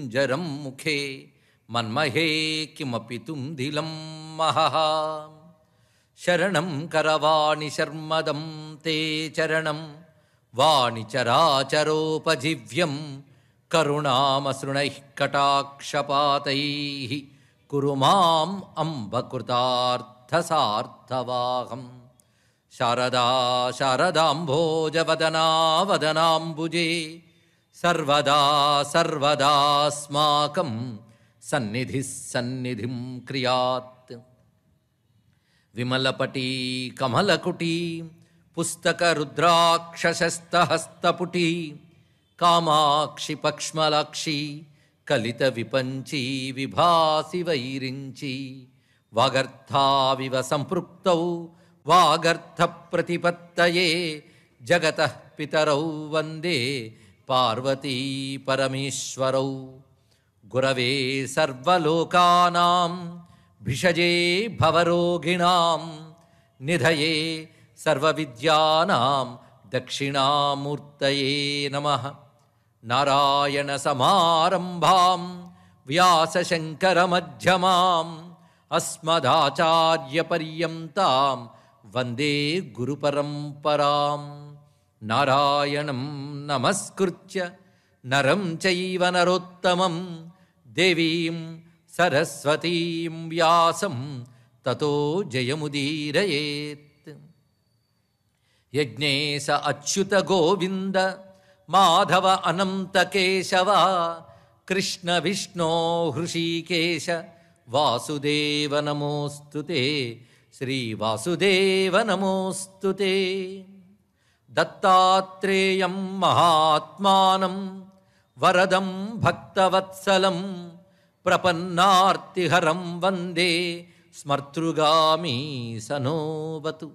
ञ्जरं मुखे मन्महे किमपि तुं दिलम् महः शरणं करवाणि शर्मदं ते चरणं वाणि चराचरोपजिव्यं करुणामसृणैः कटाक्षपातैः कुरु माम् अम्बकृतार्थसार्थवाहम् शारदा शारदाम्भोजवदना भुजे सर्वदा सर्वदास्माकं सन्निधिस्सन्निधिं क्रियात् विमलपटी कमलकुटी पुस्तकरुद्राक्षशस्तहस्तपुटी कामाक्षिपक्ष्मलाक्षी कलितविपञ्ची विभासि वैरिञ्ची वागर्थाविव सम्पृक्तौ वागर्थप्रतिपत्तये जगतः पितरौ वन्दे पार्वती परमेश्वरौ गुरवे सर्वलोकानां भिषजे भवरोगिणां निधये सर्वविद्यानां दक्षिणामूर्तये नमः नारायणसमारम्भां व्यासशङ्करमध्यमाम् अस्मदाचार्यपर्यन्तां वन्दे गुरुपरम्पराम् नारायणं नमस्कृत्य नरं चैव नरोत्तमं देवीं सरस्वतीं व्यासं ततो जयमुदीरयेत् यज्ञेश अच्युत गोविन्द माधव अनन्तकेशवा कृष्णविष्णो हृषीकेश वासुदेव नमोऽस्तु ते श्रीवासुदेवनमोऽस्तु ते दत्तात्रेयं महात्मानं वरदं भक्तवत्सलं प्रपन्नार्तिहरं वन्दे सनोवतु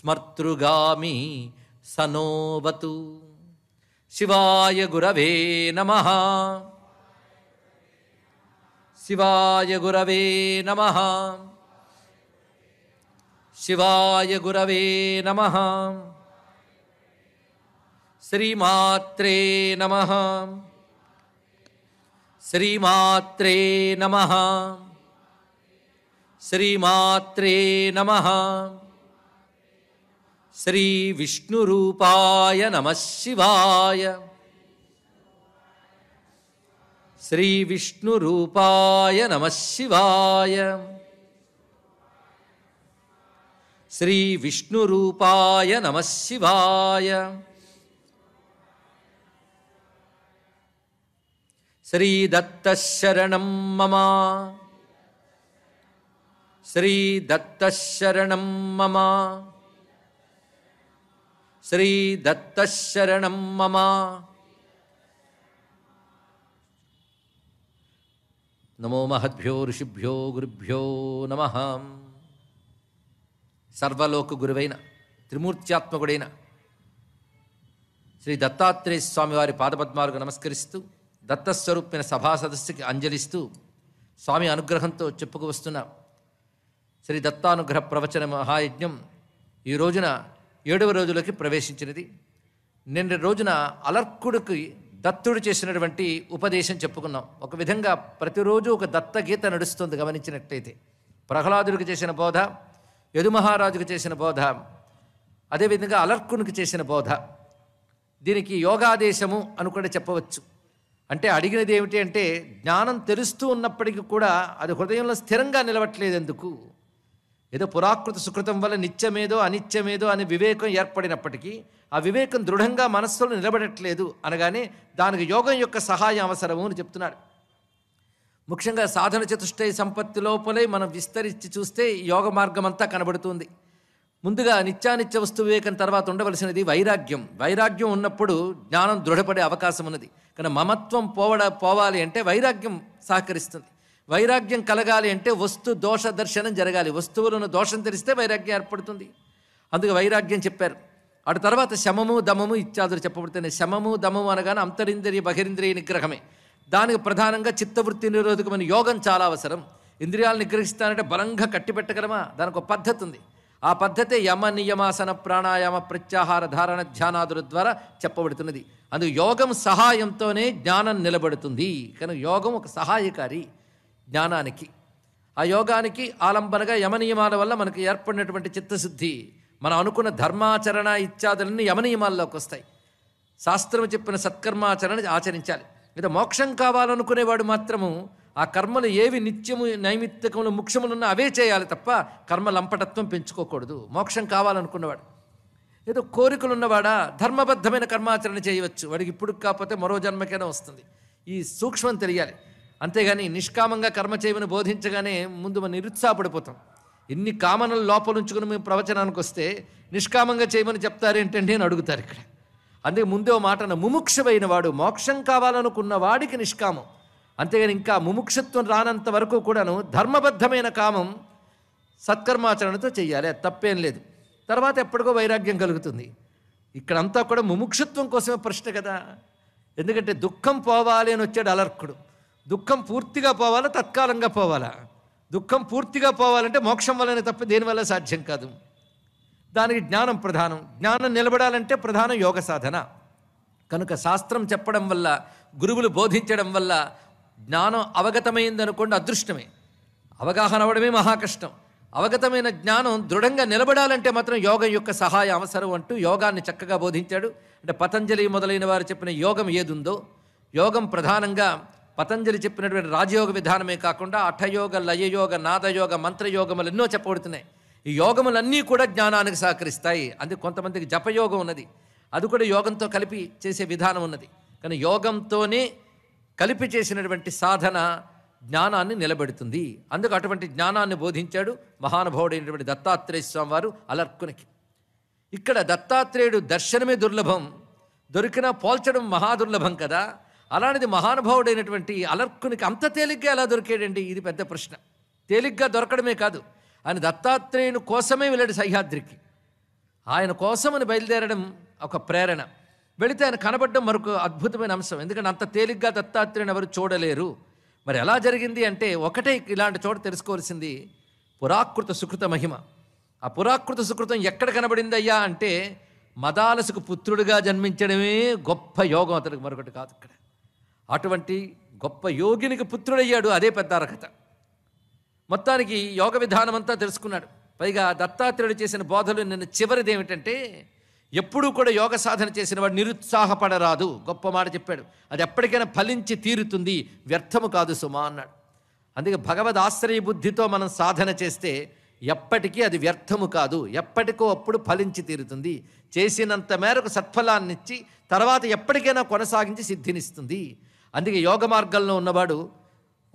स्मर्तृगामी सनोवतु शिवाय गुरवे नमः शिवाय गुरवे नमः शिवाय गुरवे नमः श्रीमात्रे नमः श्रीमात्रे नमः श्रीमात्रे नमः श्रीविष्णुरूपाय नमः शिवाय श्रीविष्णुरूपाय नमः शिवाय श्रीविष्णुरूपाय नमः शिवाय श्री శ్రీదత్త శరణం మమ శ్రీదత్త శరణం మమ శ్రీదత్త శరణం మమ నమో మహద్భ్యో ఋషిభ్యో గురుభ్యో నమ సర్వలోక గురువైన త్రిమూర్త్యాత్మకుడైన శ్రీ దత్తాత్రేయ స్వామివారి పాదపద్మాలకు నమస్కరిస్తూ దత్తస్వరూపమైన సభా సదస్సుకి అంజలిస్తూ స్వామి అనుగ్రహంతో చెప్పుకు వస్తున్న శ్రీ దత్తానుగ్రహ ప్రవచన మహాయజ్ఞం ఈ రోజున ఏడవ రోజులకి ప్రవేశించినది నిన్న రోజున అలర్కుడికి దత్తుడు చేసినటువంటి ఉపదేశం చెప్పుకున్నాం ఒక విధంగా ప్రతిరోజు ఒక దత్త గీత నడుస్తుంది గమనించినట్లయితే ప్రహ్లాదుడికి చేసిన బోధ యదుమహారాజుకు చేసిన బోధ అదేవిధంగా అలర్కునికి చేసిన బోధ దీనికి యోగాదేశము అని కూడా చెప్పవచ్చు అంటే అడిగినది ఏమిటి అంటే జ్ఞానం తెలుస్తూ ఉన్నప్పటికీ కూడా అది హృదయంలో స్థిరంగా నిలవట్లేదు ఎందుకు ఏదో పురాకృత సుకృతం వల్ల నిత్యమేదో అనిత్యమేదో అనే వివేకం ఏర్పడినప్పటికీ ఆ వివేకం దృఢంగా మనస్సులో నిలబడట్లేదు అనగానే దానికి యోగం యొక్క సహాయం అవసరము అని చెప్తున్నాడు ముఖ్యంగా సాధన చతుష్టయ సంపత్తి లోపలే మనం విస్తరించి చూస్తే యోగ మార్గం అంతా కనబడుతుంది ముందుగా నిత్యానిత్య వస్తు వివేకం తర్వాత ఉండవలసినది వైరాగ్యం వైరాగ్యం ఉన్నప్పుడు జ్ఞానం దృఢపడే అవకాశం ఉన్నది కానీ మమత్వం పోవడ పోవాలి అంటే వైరాగ్యం సహకరిస్తుంది వైరాగ్యం కలగాలి అంటే వస్తు దోష దర్శనం జరగాలి వస్తువులను దోషం తెరిస్తే వైరాగ్యం ఏర్పడుతుంది అందుకు వైరాగ్యం చెప్పారు అటు తర్వాత శమము దమము ఇత్యాదులు చెప్పబడుతున్నాయి శమము దమము అనగానే అంతరింద్రియ బహిరింద్రియ నిగ్రహమే దానికి ప్రధానంగా చిత్తవృత్తి నిరోధకమైన యోగం చాలా అవసరం ఇంద్రియాలు నిగ్రహిస్తానంటే బలంగా కట్టిపెట్టగలమా దానికి ఒక పద్ధతి ఉంది ఆ పద్ధతి యమ నియమాసన ప్రాణాయామ ప్రత్యాహార ధారణ ధ్యానాదుల ద్వారా చెప్పబడుతున్నది అందుకు యోగం సహాయంతోనే జ్ఞానం నిలబడుతుంది కానీ యోగం ఒక సహాయకారి జ్ఞానానికి ఆ యోగానికి ఆలంబనగా యమనియమాల వల్ల మనకు ఏర్పడినటువంటి చిత్తశుద్ధి మనం అనుకున్న ధర్మాచరణ ఇత్యాదులన్నీ యమనియమాల్లోకి వస్తాయి శాస్త్రం చెప్పిన సత్కర్మాచరణ ఆచరించాలి ఇది మోక్షం కావాలనుకునేవాడు మాత్రము ఆ కర్మలు ఏవి నిత్యము నైమిత్తికంలో ముఖ్యములున్నా అవే చేయాలి తప్ప కర్మ లంపటత్వం పెంచుకోకూడదు మోక్షం కావాలనుకున్నవాడు ఏదో కోరికలు ఉన్నవాడా ధర్మబద్ధమైన కర్మాచరణ చేయవచ్చు వాడికి ఇప్పుడు కాకపోతే మరో జన్మకైనా వస్తుంది ఈ సూక్ష్మం తెలియాలి అంతేగాని నిష్కామంగా కర్మ చేయమని బోధించగానే ముందు మనం నిరుత్సాహపడిపోతాం ఎన్ని కామనలు లోపలుంచుకుని మేము ప్రవచనానికి వస్తే నిష్కామంగా చేయమని చెప్తారేంటండి అని అడుగుతారు ఇక్కడ అందుకే ముందే మాట ముముక్షమైన వాడు మోక్షం కావాలనుకున్న వాడికి నిష్కామం అంతేగాని ఇంకా ముముక్షత్వం రానంత వరకు కూడాను ధర్మబద్ధమైన కామం సత్కర్మాచరణతో చేయాలి తప్పేం లేదు తర్వాత ఎప్పటికో వైరాగ్యం కలుగుతుంది ఇక్కడంతా కూడా ముముక్షత్వం కోసమే ప్రశ్న కదా ఎందుకంటే దుఃఖం పోవాలి అని వచ్చాడు అలర్కుడు దుఃఖం పూర్తిగా పోవాలా తత్కాలంగా పోవాలా దుఃఖం పూర్తిగా పోవాలంటే మోక్షం వల్లనే తప్ప దేనివల్ల సాధ్యం కాదు దానికి జ్ఞానం ప్రధానం జ్ఞానం నిలబడాలంటే ప్రధానం యోగ సాధన కనుక శాస్త్రం చెప్పడం వల్ల గురువులు బోధించడం వల్ల జ్ఞానం అవగతమైందనుకోండి అదృష్టమే అవగాహన అవడమే మహాకష్టం అవగతమైన జ్ఞానం దృఢంగా నిలబడాలంటే మాత్రం యోగం యొక్క సహాయ అవసరం అంటూ యోగాన్ని చక్కగా బోధించాడు అంటే పతంజలి మొదలైన వారు చెప్పిన యోగం ఏదుందో యోగం ప్రధానంగా పతంజలి చెప్పినటువంటి రాజయోగ విధానమే కాకుండా అఠయోగ లయయోగ నాదయోగ మంత్రయోగములు ఎన్నో చెప్పబడుతున్నాయి ఈ యోగములన్నీ కూడా జ్ఞానానికి సహకరిస్తాయి అందుకు కొంతమందికి జపయోగం ఉన్నది అది కూడా యోగంతో కలిపి చేసే విధానం ఉన్నది కానీ యోగంతోనే కలిపి చేసినటువంటి సాధన జ్ఞానాన్ని నిలబెడుతుంది అందుకు అటువంటి జ్ఞానాన్ని బోధించాడు మహానుభావుడైనటువంటి దత్తాత్రేయ స్వామి వారు అలర్కునికి ఇక్కడ దత్తాత్రేయుడు దర్శనమే దుర్లభం దొరికినా పోల్చడం మహాదుర్లభం కదా అలాంటిది మహానుభావుడైనటువంటి అలర్కునికి అంత తేలిగ్గా ఎలా దొరికాడండి ఇది పెద్ద ప్రశ్న తేలిగ్గా దొరకడమే కాదు ఆయన దత్తాత్రేయుని కోసమే వెళ్ళాడు సహ్యాద్రికి ఆయన కోసమని బయలుదేరడం ఒక ప్రేరణ వెళితే ఆయన కనబడడం మరొక అద్భుతమైన అంశం ఎందుకంటే అంత తేలిగ్గా దత్తాత్రేయుని ఎవరు చూడలేరు మరి ఎలా జరిగింది అంటే ఒకటే ఇలాంటి చోట తెలుసుకోవాల్సింది పురాకృత సుకృత మహిమ ఆ పురాకృత సుకృతం ఎక్కడ కనబడింది అయ్యా అంటే మదాలసుకు పుత్రుడిగా జన్మించడమే గొప్ప యోగం అతనికి మరొకటి కాదు ఇక్కడ అటువంటి గొప్ప యోగినికి పుత్రుడయ్యాడు అదే పెద్ద అర్హత మొత్తానికి యోగ విధానం అంతా తెలుసుకున్నాడు పైగా దత్తాత్రేయుడు చేసిన బోధలు నిన్న చివరిది ఏమిటంటే ఎప్పుడూ కూడా యోగ సాధన చేసిన వాడు నిరుత్సాహపడరాదు గొప్ప మాట చెప్పాడు అది ఎప్పటికైనా ఫలించి తీరుతుంది వ్యర్థము కాదు సుమా అన్నాడు అందుకే భగవద్ ఆశ్రయ బుద్ధితో మనం సాధన చేస్తే ఎప్పటికీ అది వ్యర్థము కాదు ఎప్పటికో అప్పుడు ఫలించి తీరుతుంది చేసినంత మేరకు సత్ఫలాన్ని ఇచ్చి తర్వాత ఎప్పటికైనా కొనసాగించి సిద్ధినిస్తుంది అందుకే యోగ మార్గంలో ఉన్నవాడు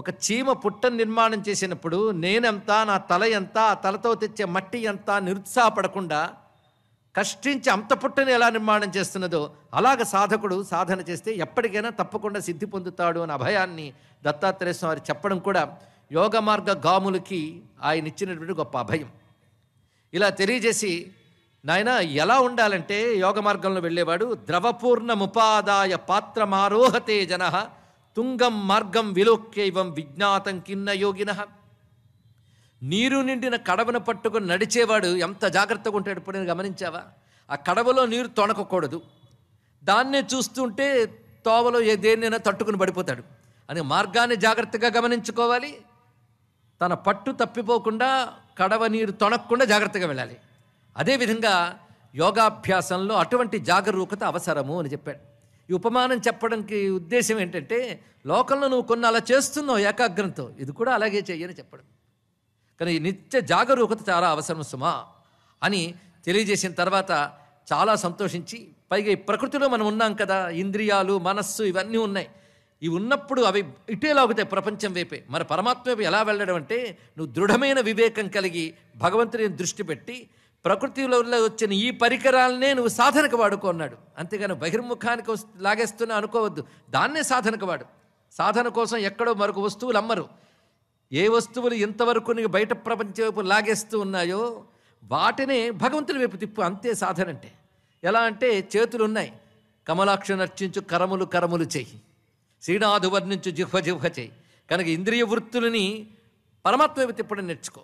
ఒక చీమ పుట్ట నిర్మాణం చేసినప్పుడు నేనెంత నా తల ఎంత ఆ తలతో తెచ్చే మట్టి ఎంత నిరుత్సాహపడకుండా కష్టించి అంత పుట్టని ఎలా నిర్మాణం చేస్తున్నదో అలాగ సాధకుడు సాధన చేస్తే ఎప్పటికైనా తప్పకుండా సిద్ధి పొందుతాడు అనే అభయాన్ని దత్తాత్రేయ స్వామి చెప్పడం కూడా యోగ మార్గ గాములకి ఆయన ఇచ్చినటువంటి గొప్ప అభయం ఇలా తెలియజేసి నాయన ఎలా ఉండాలంటే యోగ మార్గంలో వెళ్ళేవాడు ద్రవపూర్ణముపాదాయ పాత్రమారోహతే జన తుంగం మార్గం విలోక్యైవం విజ్ఞాతం కిన్న యోగిన నీరు నిండిన కడవను పట్టుకుని నడిచేవాడు ఎంత జాగ్రత్తగా ఉంటాడు ఇప్పుడు నేను గమనించావా ఆ కడవలో నీరు తొణకకూడదు దాన్నే చూస్తుంటే తోవలో ఏ దేన్నైనా తట్టుకుని పడిపోతాడు అని మార్గాన్ని జాగ్రత్తగా గమనించుకోవాలి తన పట్టు తప్పిపోకుండా కడవ నీరు తొణకుండా జాగ్రత్తగా వెళ్ళాలి అదేవిధంగా యోగాభ్యాసంలో అటువంటి జాగరూకత అవసరము అని చెప్పాడు ఈ ఉపమానం చెప్పడానికి ఉద్దేశం ఏంటంటే లోకంలో నువ్వు కొన్ని అలా చేస్తున్నావు ఏకాగ్రంతో ఇది కూడా అలాగే చెయ్యని చెప్పడం కానీ నిత్య జాగరూకత చాలా అవసరం సుమా అని తెలియజేసిన తర్వాత చాలా సంతోషించి పైగా ఈ ప్రకృతిలో మనం ఉన్నాం కదా ఇంద్రియాలు మనస్సు ఇవన్నీ ఉన్నాయి ఇవి ఉన్నప్పుడు అవి ఇటే లాగుతాయి ప్రపంచం వైపే మరి పరమాత్మ వైపు ఎలా వెళ్ళడం అంటే నువ్వు దృఢమైన వివేకం కలిగి భగవంతుని దృష్టి పెట్టి ప్రకృతిలో వచ్చిన ఈ పరికరాలనే నువ్వు సాధనకు వాడుకున్నాడు అంతేగాని బహిర్ముఖానికి లాగేస్తున్నా అనుకోవద్దు దాన్నే సాధనకు వాడు సాధన కోసం ఎక్కడో మరొక వస్తువులు అమ్మరు ఏ వస్తువులు ఇంతవరకు నీకు బయట ప్రపంచ వైపు లాగేస్తూ ఉన్నాయో వాటినే భగవంతుని వైపు తిప్పు అంతే సాధన అంటే ఎలా అంటే చేతులు ఉన్నాయి కమలాక్షి నర్చించు కరములు కరములు చేయి శ్రీనాథు వర్ణించు జిహ్వ జిహ్వ చెయ్యి కనుక ఇంద్రియ వృత్తులని పరమాత్మ వైపు తిప్పడం నేర్చుకో